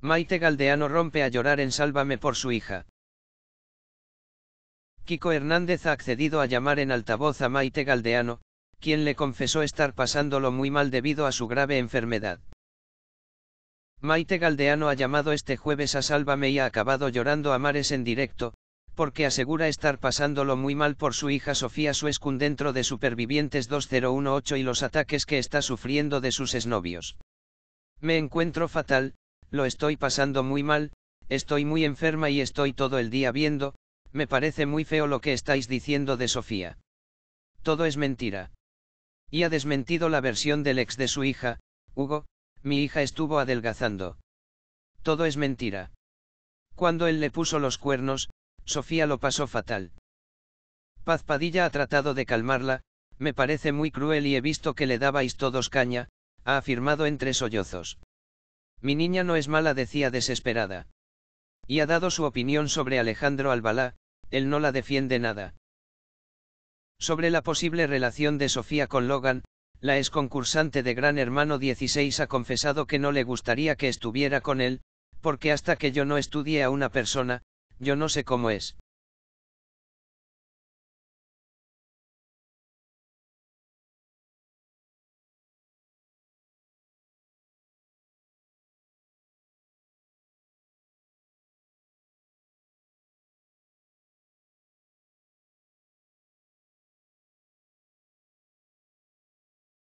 Maite Galdeano rompe a llorar en Sálvame por su hija. Kiko Hernández ha accedido a llamar en altavoz a Maite Galdeano, quien le confesó estar pasándolo muy mal debido a su grave enfermedad. Maite Galdeano ha llamado este jueves a Sálvame y ha acabado llorando a mares en directo, porque asegura estar pasándolo muy mal por su hija Sofía Suescun dentro de Supervivientes 2018 y los ataques que está sufriendo de sus exnovios. Me encuentro fatal, lo estoy pasando muy mal, estoy muy enferma y estoy todo el día viendo, me parece muy feo lo que estáis diciendo de Sofía. Todo es mentira. Y ha desmentido la versión del ex de su hija, Hugo, mi hija estuvo adelgazando. Todo es mentira. Cuando él le puso los cuernos, Sofía lo pasó fatal. Paz Padilla ha tratado de calmarla, me parece muy cruel y he visto que le dabais todos caña, ha afirmado entre sollozos. Mi niña no es mala, decía desesperada. Y ha dado su opinión sobre Alejandro Albalá, él no la defiende nada. Sobre la posible relación de Sofía con Logan, la exconcursante de Gran Hermano 16 ha confesado que no le gustaría que estuviera con él, porque hasta que yo no estudie a una persona, yo no sé cómo es.